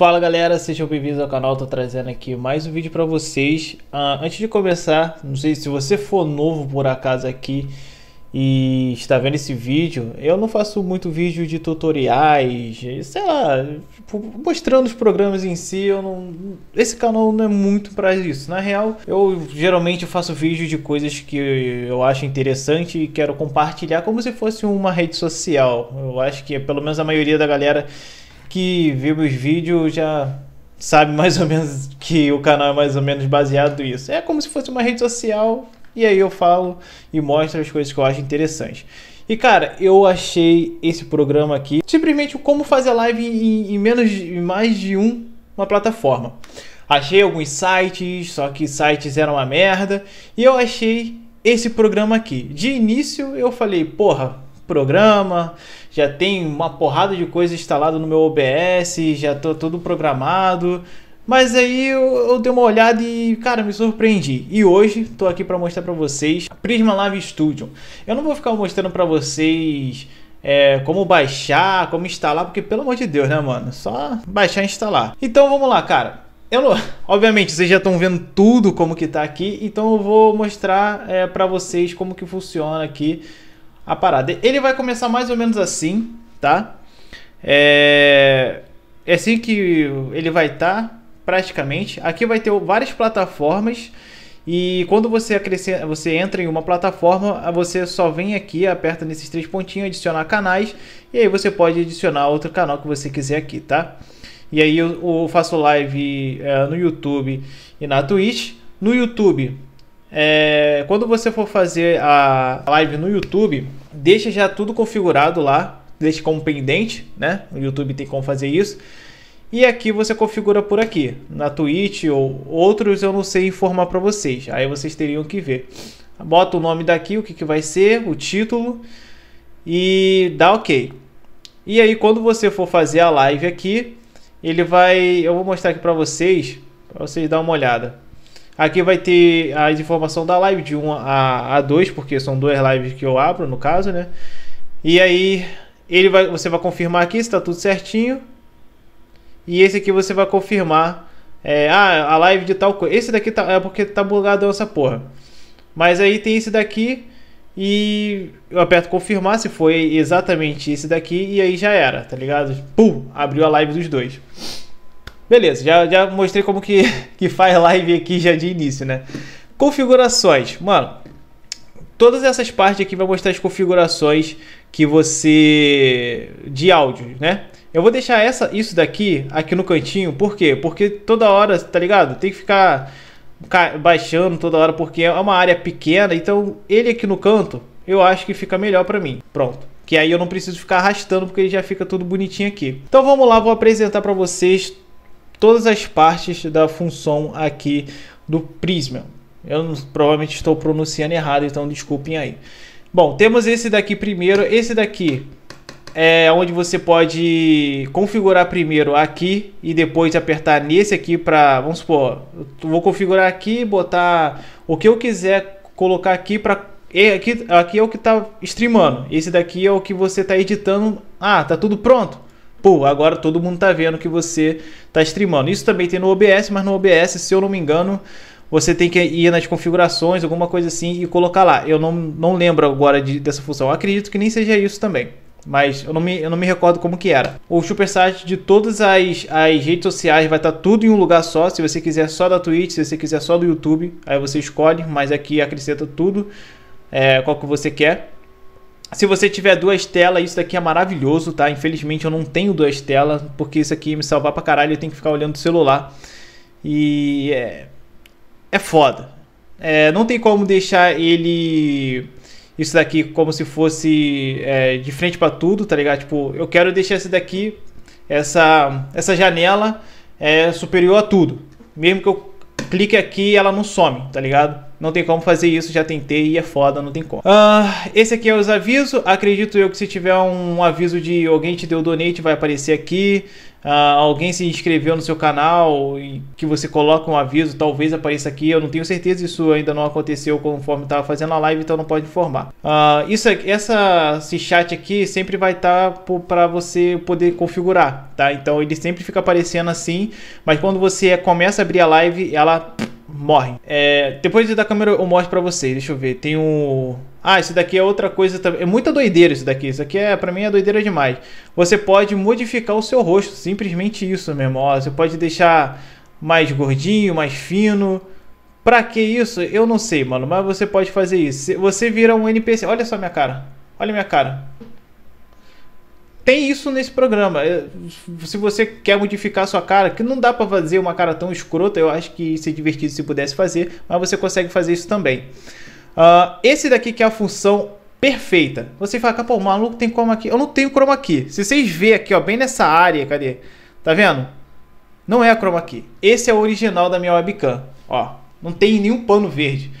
Fala galera, sejam bem-vindos ao canal, tô trazendo aqui mais um vídeo para vocês. Uh, antes de começar, não sei se você for novo por acaso aqui e está vendo esse vídeo, eu não faço muito vídeo de tutoriais, sei lá, tipo, mostrando os programas em si, eu não, esse canal não é muito para isso. Na real, eu geralmente faço vídeo de coisas que eu acho interessante e quero compartilhar como se fosse uma rede social. Eu acho que é, pelo menos a maioria da galera que viu meus vídeos já sabe mais ou menos que o canal é mais ou menos baseado nisso. É como se fosse uma rede social e aí eu falo e mostro as coisas que eu acho interessantes. E cara, eu achei esse programa aqui simplesmente como fazer live em, em menos em mais de um, uma plataforma. Achei alguns sites, só que sites eram uma merda, e eu achei esse programa aqui. De início eu falei, porra, programa, já tem uma porrada de coisa instalada no meu OBS, já tô todo programado. Mas aí eu, eu, dei uma olhada e, cara, me surpreendi. E hoje tô aqui para mostrar para vocês a Prisma Live Studio. Eu não vou ficar mostrando para vocês é, como baixar, como instalar, porque pelo amor de Deus, né, mano? Só baixar e instalar. Então vamos lá, cara. Eu não... Obviamente, vocês já estão vendo tudo como que tá aqui, então eu vou mostrar é, para vocês como que funciona aqui a parada. Ele vai começar mais ou menos assim, tá? É, é assim que ele vai estar, tá, praticamente. Aqui vai ter várias plataformas. E quando você, acrescenta, você entra em uma plataforma, você só vem aqui, aperta nesses três pontinhos, adicionar canais. E aí você pode adicionar outro canal que você quiser aqui, tá? E aí eu, eu faço live é, no YouTube e na Twitch. No YouTube, é, quando você for fazer a live no YouTube, deixa já tudo configurado lá, deixa como pendente, né? O YouTube tem como fazer isso. E aqui você configura por aqui, na Twitch ou outros eu não sei informar para vocês, aí vocês teriam que ver. Bota o nome daqui, o que, que vai ser, o título e dá OK. E aí quando você for fazer a live aqui, ele vai, eu vou mostrar aqui para vocês, para vocês dar uma olhada. Aqui vai ter as informações da live de 1 a, a 2, porque são duas lives que eu abro, no caso, né? E aí ele vai, você vai confirmar aqui se está tudo certinho. E esse aqui você vai confirmar. É, ah, a live de tal coisa. Esse daqui tá, é porque tá bugado essa porra. Mas aí tem esse daqui e eu aperto confirmar se foi exatamente esse daqui e aí já era, tá ligado? Pum, abriu a live dos dois. Beleza, já, já mostrei como que, que faz live aqui já de início, né? Configurações. Mano, todas essas partes aqui vai mostrar as configurações que você... de áudio, né? Eu vou deixar essa, isso daqui aqui no cantinho, por quê? Porque toda hora, tá ligado? Tem que ficar baixando toda hora porque é uma área pequena, então ele aqui no canto eu acho que fica melhor para mim. Pronto. Que aí eu não preciso ficar arrastando porque ele já fica tudo bonitinho aqui. Então vamos lá, vou apresentar para vocês todas as partes da função aqui do prisma. Eu provavelmente estou pronunciando errado, então desculpem aí. Bom, temos esse daqui primeiro. Esse daqui é onde você pode configurar primeiro aqui e depois apertar nesse aqui para, vamos supor, vou configurar aqui, botar o que eu quiser colocar aqui para aqui, aqui é o que está streamando. Esse daqui é o que você está editando. Ah, tá tudo pronto pô, agora todo mundo tá vendo que você tá streamando. Isso também tem no OBS, mas no OBS, se eu não me engano, você tem que ir nas configurações, alguma coisa assim, e colocar lá. Eu não, não lembro agora de, dessa função. Eu acredito que nem seja isso também. Mas eu não, me, eu não me recordo como que era. O supersite de todas as, as redes sociais vai estar tá tudo em um lugar só. Se você quiser só da Twitch, se você quiser só do YouTube, aí você escolhe, mas aqui acrescenta tudo é, qual que você quer. Se você tiver duas telas, isso daqui é maravilhoso, tá? Infelizmente eu não tenho duas telas, porque isso aqui me salvar pra caralho, eu tenho que ficar olhando o celular. E é, é foda. É, não tem como deixar ele isso daqui como se fosse é, de frente para tudo, tá ligado? Tipo, eu quero deixar esse daqui, essa, essa janela é superior a tudo. Mesmo que eu clique aqui, ela não some, tá ligado? Não tem como fazer isso, já tentei e é foda, não tem como. Uh, esse aqui é os avisos. Acredito eu que se tiver um aviso de alguém te deu donate, vai aparecer aqui. Uh, alguém se inscreveu no seu canal e que você coloca um aviso, talvez apareça aqui. Eu não tenho certeza, isso ainda não aconteceu conforme estava fazendo a live, então não pode informar. Uh, isso, essa, esse chat aqui sempre vai estar tá para você poder configurar, tá? Então ele sempre fica aparecendo assim, mas quando você começa a abrir a live, ela morrem. É, depois da câmera eu mostro pra vocês, deixa eu ver. Tem um... Ah, esse daqui é outra coisa também. É muita doideira isso daqui. Isso aqui é, pra mim é doideira demais. Você pode modificar o seu rosto, simplesmente isso, mesmo. Ó, você pode deixar mais gordinho, mais fino. Pra que isso? Eu não sei, mano. Mas você pode fazer isso. Você vira um NPC. Olha só minha cara. Olha minha cara tem isso nesse programa. Se você quer modificar sua cara, que não dá para fazer uma cara tão escrota, eu acho que seria é divertido se pudesse fazer, mas você consegue fazer isso também. Uh, esse daqui que é a função perfeita. Você fala, pô, maluco tem como aqui. Eu não tenho chroma aqui. Se vocês verem aqui, ó, bem nessa área, cadê? Tá vendo? Não é a chroma aqui. Esse é o original da minha webcam, ó. Não tem nenhum pano verde.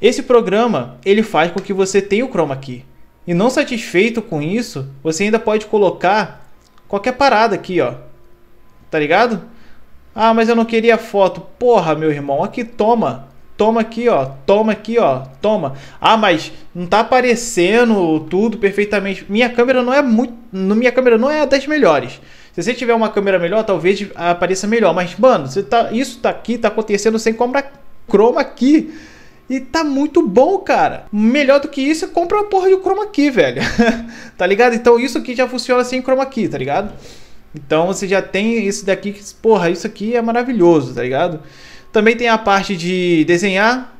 Esse programa, ele faz com que você tenha o chroma aqui. E não satisfeito com isso, você ainda pode colocar qualquer parada aqui, ó. Tá ligado? Ah, mas eu não queria foto. Porra, meu irmão, aqui toma. Toma aqui, ó. Toma aqui, ó. Toma. Ah, mas não tá aparecendo tudo perfeitamente. Minha câmera não é muito, minha câmera não é das melhores. Se você tiver uma câmera melhor, talvez apareça melhor, mas mano, você tá, isso tá aqui tá acontecendo sem comprar chroma aqui. E tá muito bom, cara. Melhor do que isso, é compra uma porra de chroma key, velho. tá ligado? Então isso aqui já funciona sem chroma key, tá ligado? Então você já tem isso daqui que, porra, isso aqui é maravilhoso, tá ligado? Também tem a parte de desenhar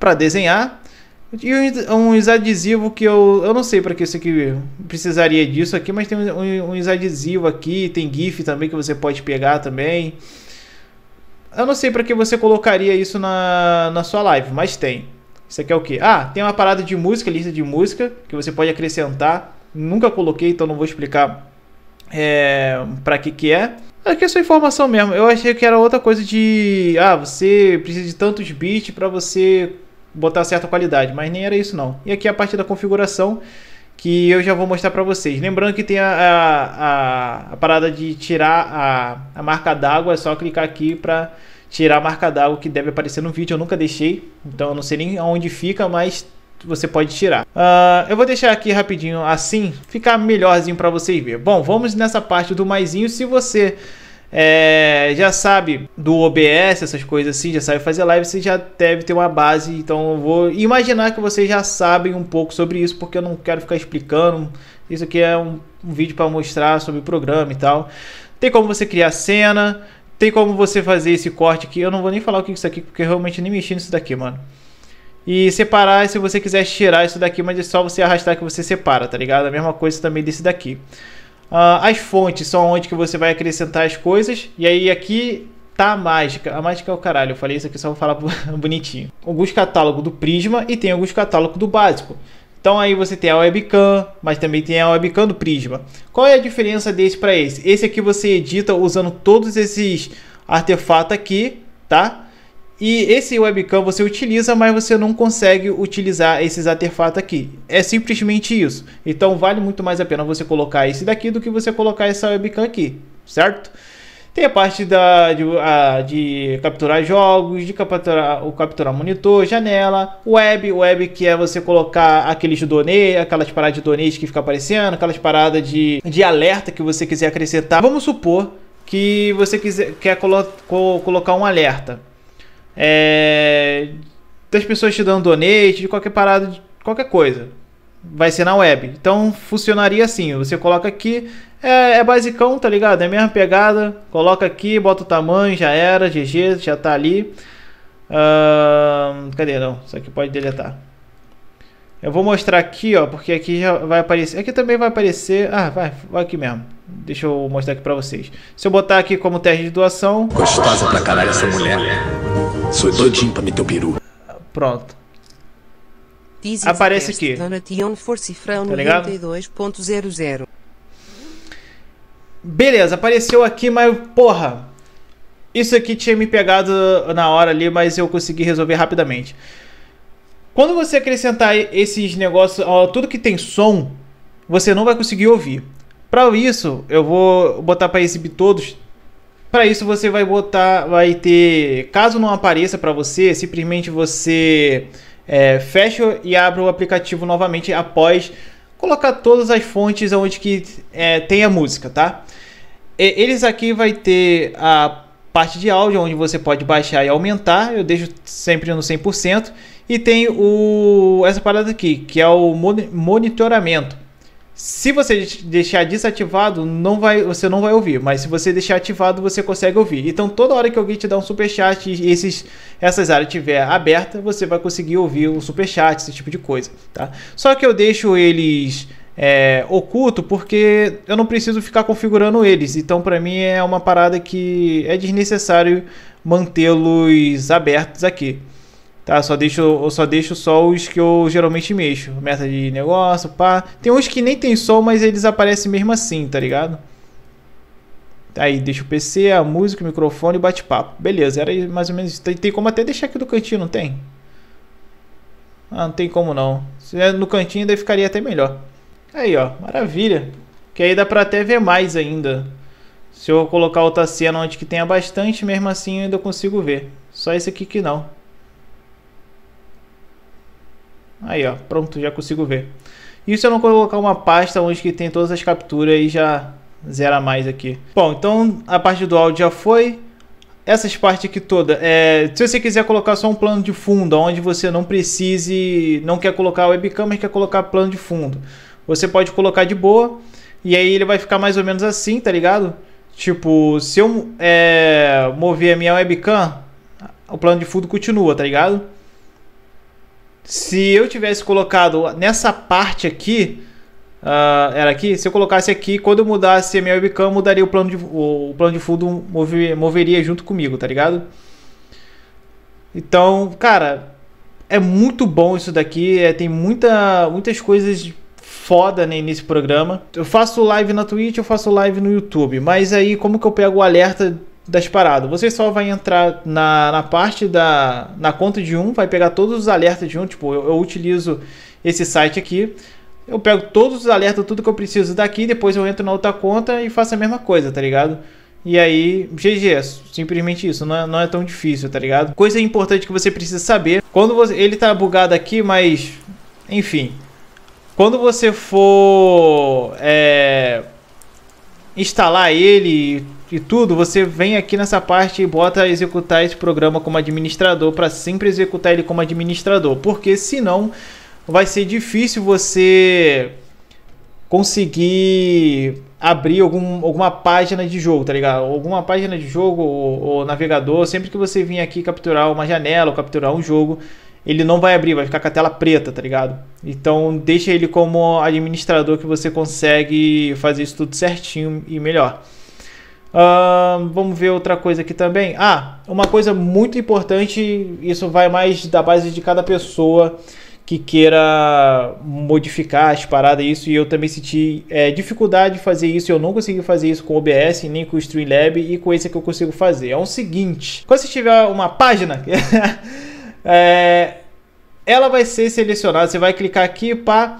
para desenhar e uns adesivos que eu eu não sei para que isso aqui precisaria disso aqui, mas tem uns adesivos aqui, tem GIF também que você pode pegar também. Eu não sei para que você colocaria isso na, na sua live, mas tem. Isso aqui é o que? Ah, tem uma parada de música, lista de música, que você pode acrescentar. Nunca coloquei, então não vou explicar é, para que que é. Aqui é, é só informação mesmo. Eu achei que era outra coisa de... Ah, você precisa de tantos bits para você botar certa qualidade, mas nem era isso não. E aqui é a parte da configuração que eu já vou mostrar para vocês. Lembrando que tem a, a, a, parada de tirar a, a marca d'água, é só clicar aqui para tirar a marca d'água que deve aparecer no vídeo. Eu nunca deixei, então eu não sei nem onde fica, mas você pode tirar. Uh, eu vou deixar aqui rapidinho assim, ficar melhorzinho para vocês verem. Bom, vamos nessa parte do maisinho. Se você é, já sabe do OBS, essas coisas assim, já sabe fazer live, você já deve ter uma base. Então eu vou imaginar que vocês já sabem um pouco sobre isso, porque eu não quero ficar explicando. Isso aqui é um, um vídeo para mostrar sobre o programa e tal. Tem como você criar cena, tem como você fazer esse corte aqui. Eu não vou nem falar o que é isso aqui, porque eu realmente nem mexi nisso daqui, mano. E separar se você quiser tirar isso daqui, mas é só você arrastar que você separa, tá ligado? A mesma coisa também desse daqui. Uh, as fontes são onde que você vai acrescentar as coisas. E aí aqui tá a mágica. A mágica é o caralho, eu falei isso aqui só vou falar bonitinho. Alguns catálogos do Prisma e tem alguns catálogos do básico. Então aí você tem a webcam, mas também tem a webcam do Prisma. Qual é a diferença desse para esse? Esse aqui você edita usando todos esses artefatos aqui, tá? E esse webcam você utiliza, mas você não consegue utilizar esses artefatos aqui. É simplesmente isso. Então vale muito mais a pena você colocar esse daqui do que você colocar essa webcam aqui, certo? Tem a parte da, de, a, de capturar jogos, de capturar, o capturar monitor, janela, web, web que é você colocar aqueles donate, aquelas paradas de donate que fica aparecendo, aquelas paradas de, de alerta que você quiser acrescentar. Vamos supor que você quiser, quer colo, co, colocar um alerta é, das pessoas te dando donate, de qualquer parada, de qualquer coisa. Vai ser na web. Então funcionaria assim: você coloca aqui, é, é basicão, tá ligado? É a mesma pegada, coloca aqui, bota o tamanho, já era, GG, já tá ali. Uh, cadê? Não, isso aqui pode deletar. Eu vou mostrar aqui, ó, porque aqui já vai aparecer. Aqui também vai aparecer. Ah, vai, vai aqui mesmo. Deixa eu mostrar aqui pra vocês. Se eu botar aqui como teste de doação... Gostosa pra caralho essa mulher. Sou doidinho pra meter o peru. Pronto. Aparece aqui. Tá ligado? Beleza, apareceu aqui, mas porra... Isso aqui tinha me pegado na hora ali, mas eu consegui resolver rapidamente. Quando você acrescentar esses negócios, ó, tudo que tem som, você não vai conseguir ouvir. Para isso, eu vou botar para exibir todos. Para isso você vai botar, vai ter, caso não apareça para você, simplesmente você é, fecha e abre o aplicativo novamente após colocar todas as fontes onde que é, tem a música, tá? eles aqui vai ter a parte de áudio onde você pode baixar e aumentar, eu deixo sempre no 100% e tem o essa parada aqui, que é o monitoramento. Se você deixar desativado, não vai, você não vai ouvir, mas se você deixar ativado, você consegue ouvir. Então, toda hora que alguém te dá um superchat e esses, essas áreas tiver aberta, você vai conseguir ouvir o superchat, esse tipo de coisa, tá? Só que eu deixo eles é, oculto porque eu não preciso ficar configurando eles. Então, para mim, é uma parada que é desnecessário mantê-los abertos aqui. Tá, só deixo, eu só deixo só os que eu geralmente mexo. Meta de negócio, pá. Tem uns que nem tem sol, mas eles aparecem mesmo assim, tá ligado? Tá aí, deixa o PC, a música, o microfone e bate-papo. Beleza, era mais ou menos isso. Tem, tem como até deixar aqui do cantinho, não tem? Ah, não tem como não. Se é no cantinho, daí ficaria até melhor. Aí, ó, maravilha. Que aí dá pra até ver mais ainda. Se eu colocar outra cena onde que tenha bastante, mesmo assim eu ainda consigo ver. Só esse aqui que não. Aí, ó, pronto, já consigo ver. E se eu não colocar uma pasta onde que tem todas as capturas aí já zera mais aqui. Bom, então a parte do áudio já foi. Essas partes aqui toda, é, se você quiser colocar só um plano de fundo, onde você não precise, não quer colocar webcam, mas quer colocar plano de fundo, você pode colocar de boa. E aí ele vai ficar mais ou menos assim, tá ligado? Tipo, se eu é, mover a minha webcam, o plano de fundo continua, tá ligado? se eu tivesse colocado nessa parte aqui, uh, era aqui, se eu colocasse aqui, quando eu mudasse a minha webcam, mudaria o plano de, o, o plano de fundo, moveria junto comigo, tá ligado? Então, cara, é muito bom isso daqui, é, tem muita, muitas coisas foda né, nesse programa. Eu faço live na Twitch, eu faço live no YouTube, mas aí como que eu pego o alerta das paradas. Você só vai entrar na, na parte da na conta de um, vai pegar todos os alertas de um. Tipo, eu, eu utilizo esse site aqui, eu pego todos os alertas, tudo que eu preciso daqui, depois eu entro na outra conta e faço a mesma coisa, tá ligado? E aí, GG, é simplesmente isso, não é, não é tão difícil, tá ligado? Coisa importante que você precisa saber, quando você, ele tá bugado aqui, mas enfim, quando você for é, instalar ele e tudo, você vem aqui nessa parte e bota executar esse programa como administrador para sempre executar ele como administrador, porque senão vai ser difícil você conseguir abrir algum, alguma página de jogo, tá ligado? Alguma página de jogo ou, ou navegador, sempre que você vir aqui capturar uma janela ou capturar um jogo, ele não vai abrir, vai ficar com a tela preta, tá ligado? Então deixa ele como administrador que você consegue fazer isso tudo certinho e melhor. Uh, vamos ver outra coisa aqui também. Ah, uma coisa muito importante, isso vai mais da base de cada pessoa que queira modificar as paradas isso e eu também senti é, dificuldade de fazer isso eu não consegui fazer isso com o OBS nem com o Streamlab e com esse que eu consigo fazer é o seguinte quando você tiver uma página é, ela vai ser selecionada você vai clicar aqui para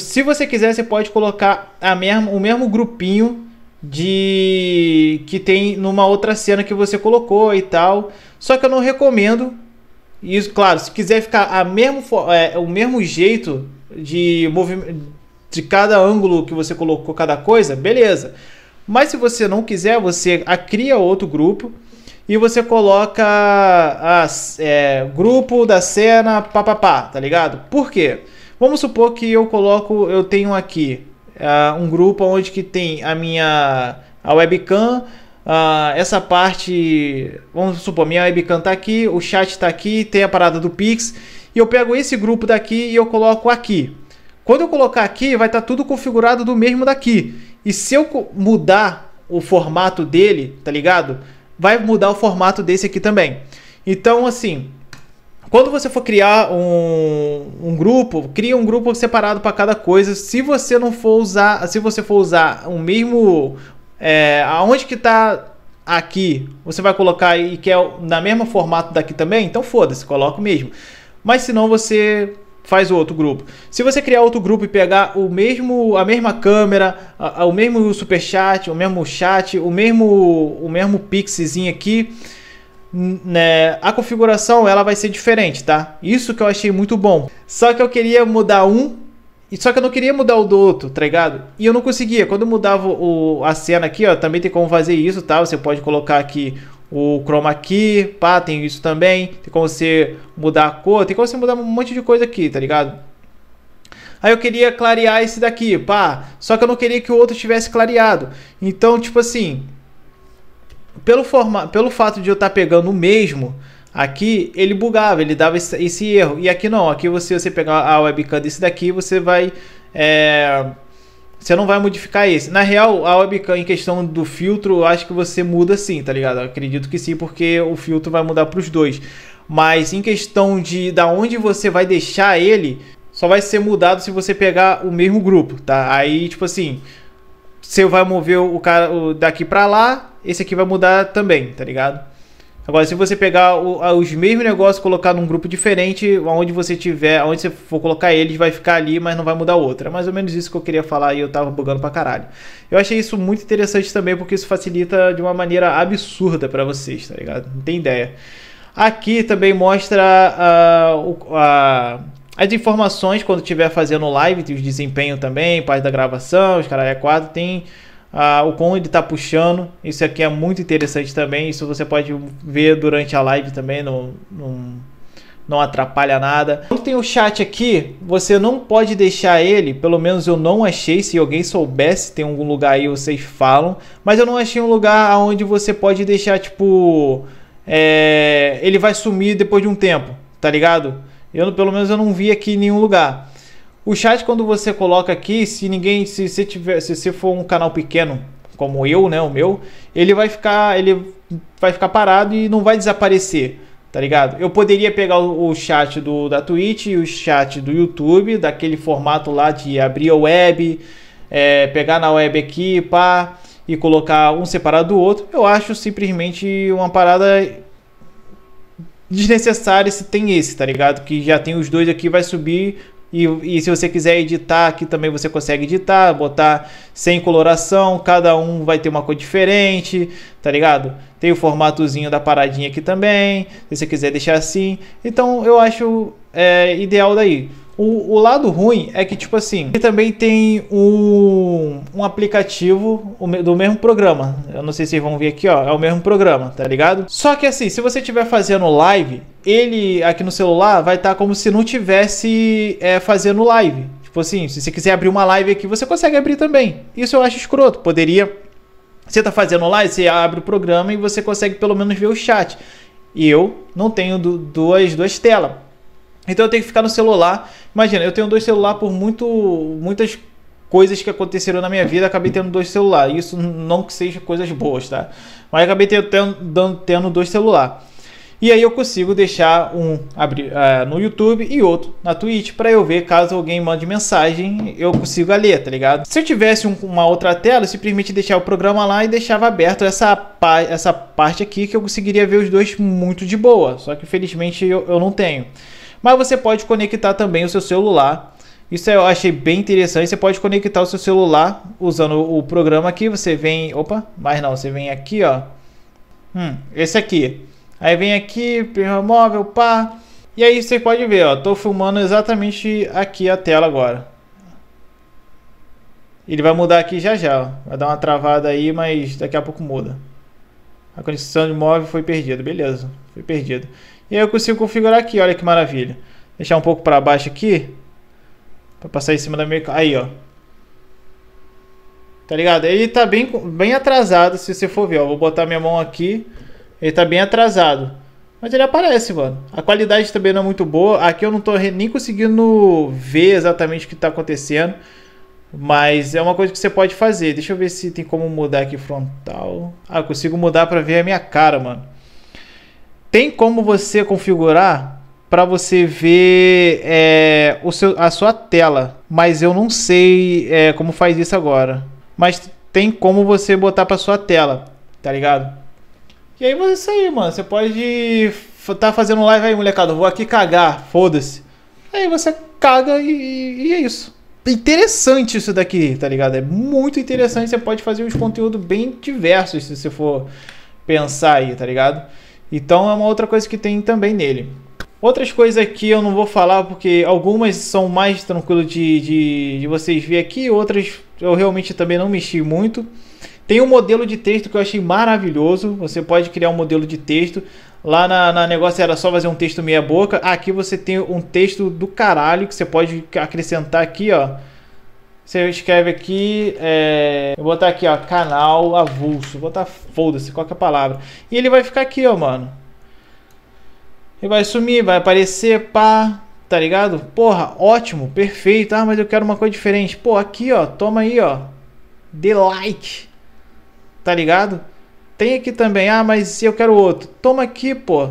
se você quiser você pode colocar a mesmo, o mesmo grupinho de que tem numa outra cena que você colocou e tal. Só que eu não recomendo. Isso, claro, se quiser ficar a mesmo, é, o mesmo jeito de movimento de cada ângulo que você colocou cada coisa, beleza. Mas se você não quiser, você cria outro grupo e você coloca as, é, grupo da cena papapá, tá ligado? Por quê? Vamos supor que eu coloco, eu tenho aqui uh, um grupo onde que tem a minha a webcam, uh, essa parte, vamos supor, minha webcam está aqui, o chat está aqui, tem a parada do Pix, e eu pego esse grupo daqui e eu coloco aqui. Quando eu colocar aqui, vai estar tá tudo configurado do mesmo daqui. E se eu mudar o formato dele, tá ligado? Vai mudar o formato desse aqui também. Então, assim, quando você for criar um, um grupo, cria um grupo separado para cada coisa. Se você não for usar, se você for usar o mesmo, é, aonde que está aqui, você vai colocar e quer é na mesma formato daqui também, então foda-se, coloca o mesmo. Mas se não você faz o outro grupo. Se você criar outro grupo e pegar o mesmo a mesma câmera, a, a, o mesmo super chat, o mesmo chat, o mesmo o mesmo pixzinho aqui, né, a configuração ela vai ser diferente, tá? Isso que eu achei muito bom. Só que eu queria mudar um, só que eu não queria mudar o do outro, tá ligado? E eu não conseguia. Quando eu mudava o, a cena aqui, ó, também tem como fazer isso, tá? Você pode colocar aqui o chroma key, pá, tem isso também. Tem como você mudar a cor, tem como você mudar um monte de coisa aqui, tá ligado? Aí eu queria clarear esse daqui, pá. Só que eu não queria que o outro tivesse clareado. Então, tipo assim, pelo, forma, pelo fato de eu estar tá pegando o mesmo, aqui ele bugava, ele dava esse, esse erro. E aqui não, aqui você, você pegar a webcam desse daqui, você vai... É, você não vai modificar esse. Na real, a webcam em questão do filtro, acho que você muda sim, tá ligado? Eu acredito que sim, porque o filtro vai mudar para os dois. Mas em questão de da onde você vai deixar ele, só vai ser mudado se você pegar o mesmo grupo, tá? Aí, tipo assim, você vai mover o cara daqui para lá, esse aqui vai mudar também, tá ligado? Agora, se você pegar o, os mesmos negócios e colocar num grupo diferente, onde você tiver, onde você for colocar eles, vai ficar ali, mas não vai mudar outra. É mais ou menos isso que eu queria falar e eu tava bugando pra caralho. Eu achei isso muito interessante também, porque isso facilita de uma maneira absurda para vocês, tá ligado? Não tem ideia. Aqui também mostra uh, uh, as informações quando estiver fazendo live, tem os desempenho também, parte da gravação, os caralho é quadro, tem ah, o quão ele está puxando. Isso aqui é muito interessante também. Isso você pode ver durante a live também. Não, não, não atrapalha nada. Quando tem o chat aqui, você não pode deixar ele. Pelo menos eu não achei. Se alguém soubesse, tem algum lugar aí vocês falam. Mas eu não achei um lugar onde você pode deixar, tipo. É, ele vai sumir depois de um tempo, tá ligado? Eu, pelo menos eu não vi aqui em nenhum lugar. O chat, quando você coloca aqui, se ninguém, se você tiver, se você for um canal pequeno, como eu, né, o meu, ele vai ficar, ele vai ficar parado e não vai desaparecer, tá ligado? Eu poderia pegar o, o chat do da Twitch e o chat do YouTube, daquele formato lá de abrir a web, é, pegar na web aqui, pá, e colocar um separado do outro. Eu acho simplesmente uma parada desnecessária se tem esse, tá ligado? Que já tem os dois aqui, vai subir e, e se você quiser editar, aqui também você consegue editar, botar sem coloração, cada um vai ter uma cor diferente, tá ligado? Tem o formatozinho da paradinha aqui também, se você quiser deixar assim. Então eu acho é, ideal daí. O, o, lado ruim é que, tipo assim, ele também tem um, um aplicativo do mesmo programa. Eu não sei se vocês vão ver aqui, ó. É o mesmo programa, tá ligado? Só que assim, se você estiver fazendo live, ele aqui no celular vai estar tá como se não tivesse é, fazendo live. Tipo assim, se você quiser abrir uma live aqui, você consegue abrir também. Isso eu acho escroto. Poderia. Você tá fazendo live, você abre o programa e você consegue pelo menos ver o chat. E eu não tenho duas, duas telas. Então eu tenho que ficar no celular. Imagina, eu tenho dois celulares por muito, muitas coisas que aconteceram na minha vida, acabei tendo dois celulares. Isso não que seja coisas boas, tá? Mas acabei tendo, tendo dois celulares. E aí eu consigo deixar um abrir, uh, no YouTube e outro na Twitch para eu ver caso alguém mande mensagem, eu consigo ler, tá ligado? Se eu tivesse um, uma outra tela, eu simplesmente deixar o programa lá e deixava aberto essa, pa essa parte aqui que eu conseguiria ver os dois muito de boa. Só que infelizmente eu, eu não tenho. Mas você pode conectar também o seu celular. Isso eu achei bem interessante. Você pode conectar o seu celular usando o programa aqui. Você vem. Opa, mas não, você vem aqui, ó. Hum, esse aqui. Aí vem aqui, móvel, pá. E aí você pode ver, ó. Tô filmando exatamente aqui a tela agora. Ele vai mudar aqui já já, ó. Vai dar uma travada aí, mas daqui a pouco muda. A conexão de móvel foi perdida, beleza. Foi perdida. E eu consigo configurar aqui, olha que maravilha. Deixar um pouco para baixo aqui. Para passar em cima da minha... Aí, ó. Tá ligado? Ele tá bem, bem atrasado, se você for ver, ó. Vou botar minha mão aqui. Ele tá bem atrasado. Mas ele aparece, mano. A qualidade também não é muito boa. Aqui eu não tô nem conseguindo ver exatamente o que tá acontecendo. Mas é uma coisa que você pode fazer. Deixa eu ver se tem como mudar aqui frontal. Ah, eu consigo mudar pra ver a minha cara, mano tem como você configurar para você ver é, o seu, a sua tela, mas eu não sei é, como faz isso agora. Mas tem como você botar para sua tela, tá ligado? E aí você aí, mano, você pode tá fazendo live aí, molecada, vou aqui cagar, foda-se. Aí você caga e, e, é isso. Interessante isso daqui, tá ligado? É muito interessante, você pode fazer uns conteúdos bem diversos se você for pensar aí, tá ligado? Então é uma outra coisa que tem também nele. Outras coisas aqui eu não vou falar porque algumas são mais tranquilo de, de, de vocês ver aqui, outras eu realmente também não mexi muito. Tem um modelo de texto que eu achei maravilhoso. Você pode criar um modelo de texto. Lá na, na, negócio era só fazer um texto meia boca. Aqui você tem um texto do caralho que você pode acrescentar aqui, ó. Você escreve aqui, é, eu vou botar aqui, ó, canal avulso, vou botar foda-se, qualquer é palavra. E ele vai ficar aqui, ó, mano. Ele vai sumir, vai aparecer, pá, tá ligado? Porra, ótimo, perfeito. Ah, mas eu quero uma coisa diferente. Pô, aqui, ó, toma aí, ó, dê like, tá ligado? Tem aqui também, ah, mas eu quero outro. Toma aqui, pô,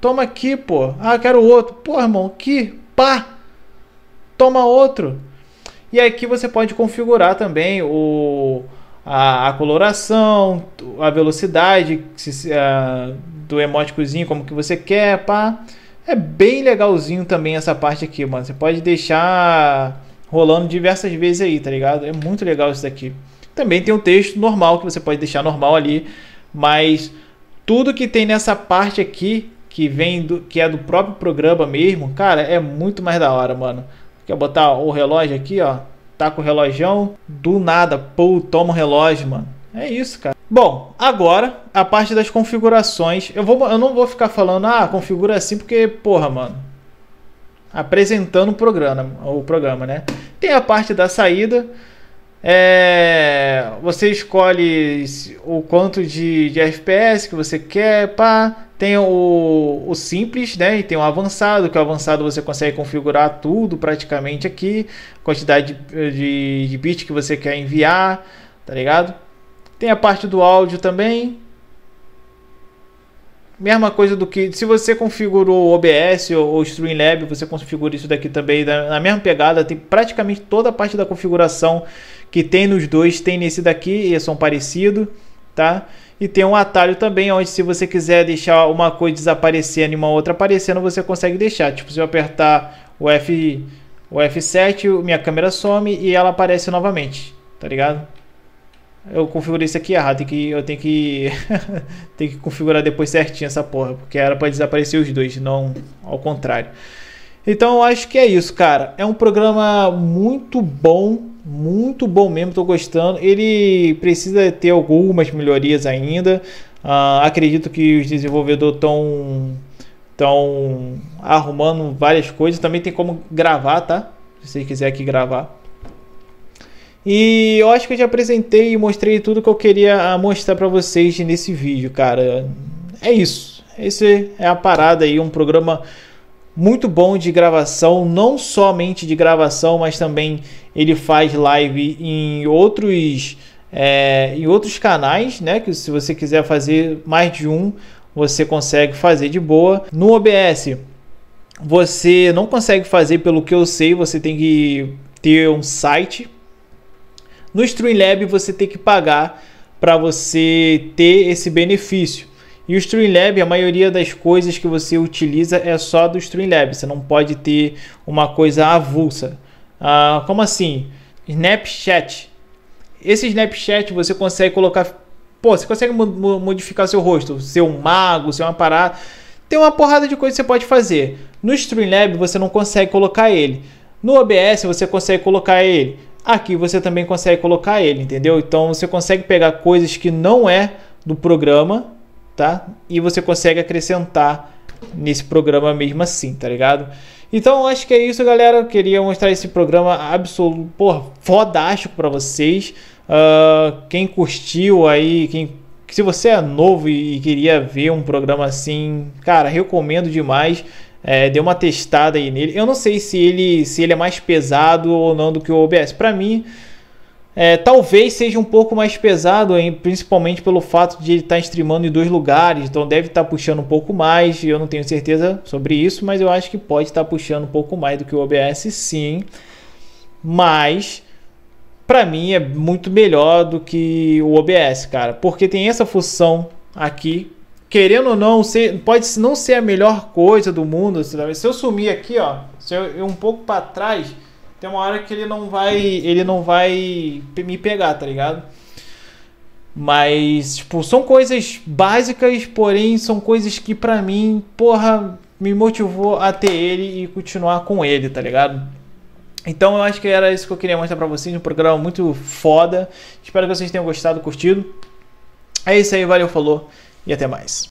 toma aqui, pô. Ah, eu quero outro. Pô, irmão, aqui, pá, toma outro. E aqui você pode configurar também o, a, a coloração, a velocidade se, a, do emoticozinho, como que você quer, pá. É bem legalzinho também essa parte aqui, mano. Você pode deixar rolando diversas vezes aí, tá ligado? É muito legal isso daqui. Também tem o um texto normal que você pode deixar normal ali, mas tudo que tem nessa parte aqui que vem do que é do próprio programa mesmo, cara, é muito mais da hora, mano. Quer botar o relógio aqui, ó. Tá com o relógio Do nada, pô, toma o relógio, mano. É isso, cara. Bom, agora a parte das configurações. Eu, vou, eu não vou ficar falando, ah, configura assim, porque, porra, mano. Apresentando o programa, o programa, né? Tem a parte da saída é, você escolhe o quanto de, de, FPS que você quer, pá. Tem o, o, simples, né? E tem o avançado, que o avançado você consegue configurar tudo praticamente aqui. Quantidade de, de, de bits que você quer enviar, tá ligado? Tem a parte do áudio também, Mesma coisa do que se você configurou o OBS ou o Streamlab, você configura isso daqui também na mesma pegada. Tem praticamente toda a parte da configuração que tem nos dois, tem nesse daqui e são parecidos, tá? E tem um atalho também, onde se você quiser deixar uma coisa desaparecendo e uma outra aparecendo, você consegue deixar. Tipo, se eu apertar o, F, o F7, minha câmera some e ela aparece novamente, tá ligado? Eu configurei isso aqui errado, tem que, eu tenho que, tem que configurar depois certinho essa porra, porque era para desaparecer os dois, não ao contrário. Então eu acho que é isso, cara. É um programa muito bom, muito bom mesmo, tô gostando. Ele precisa ter algumas melhorias ainda. Uh, acredito que os desenvolvedores estão estão arrumando várias coisas. Também tem como gravar, tá? Se você quiser aqui gravar. E eu acho que eu já apresentei e mostrei tudo que eu queria mostrar para vocês nesse vídeo, cara. É isso. Esse é a parada aí, um programa muito bom de gravação, não somente de gravação, mas também ele faz live em outros é, em outros canais, né? Que se você quiser fazer mais de um, você consegue fazer de boa. No OBS, você não consegue fazer pelo que eu sei, você tem que ter um site no Streamlab você tem que pagar para você ter esse benefício. E o Streamlab, a maioria das coisas que você utiliza é só do Streamlab. Você não pode ter uma coisa avulsa. Ah, como assim? Snapchat. Esse Snapchat você consegue colocar. Pô, você consegue modificar seu rosto, ser um mago, ser uma parada. Tem uma porrada de coisa que você pode fazer. No Streamlab você não consegue colocar ele. No OBS você consegue colocar ele aqui você também consegue colocar ele, entendeu? Então você consegue pegar coisas que não é do programa, tá? E você consegue acrescentar nesse programa mesmo assim, tá ligado? Então acho que é isso, galera. Eu queria mostrar esse programa absoluto, porra, fodástico para vocês. Uh, quem curtiu aí, quem se você é novo e queria ver um programa assim, cara, recomendo demais. É, deu uma testada aí nele. Eu não sei se ele, se ele é mais pesado ou não do que o OBS. Para mim, é, talvez seja um pouco mais pesado, hein? principalmente pelo fato de ele estar tá streamando em dois lugares, então deve estar tá puxando um pouco mais. Eu não tenho certeza sobre isso, mas eu acho que pode estar tá puxando um pouco mais do que o OBS, sim. Mas para mim é muito melhor do que o OBS, cara, porque tem essa função aqui querendo ou não, ser, pode não ser a melhor coisa do mundo. Se eu sumir aqui, ó, se eu, ir um pouco para trás, tem uma hora que ele não vai, ele não vai me pegar, tá ligado? Mas, tipo, são coisas básicas, porém são coisas que para mim, porra, me motivou a ter ele e continuar com ele, tá ligado? Então eu acho que era isso que eu queria mostrar pra vocês, um programa muito foda. Espero que vocês tenham gostado, curtido. É isso aí, valeu, falou e até mais.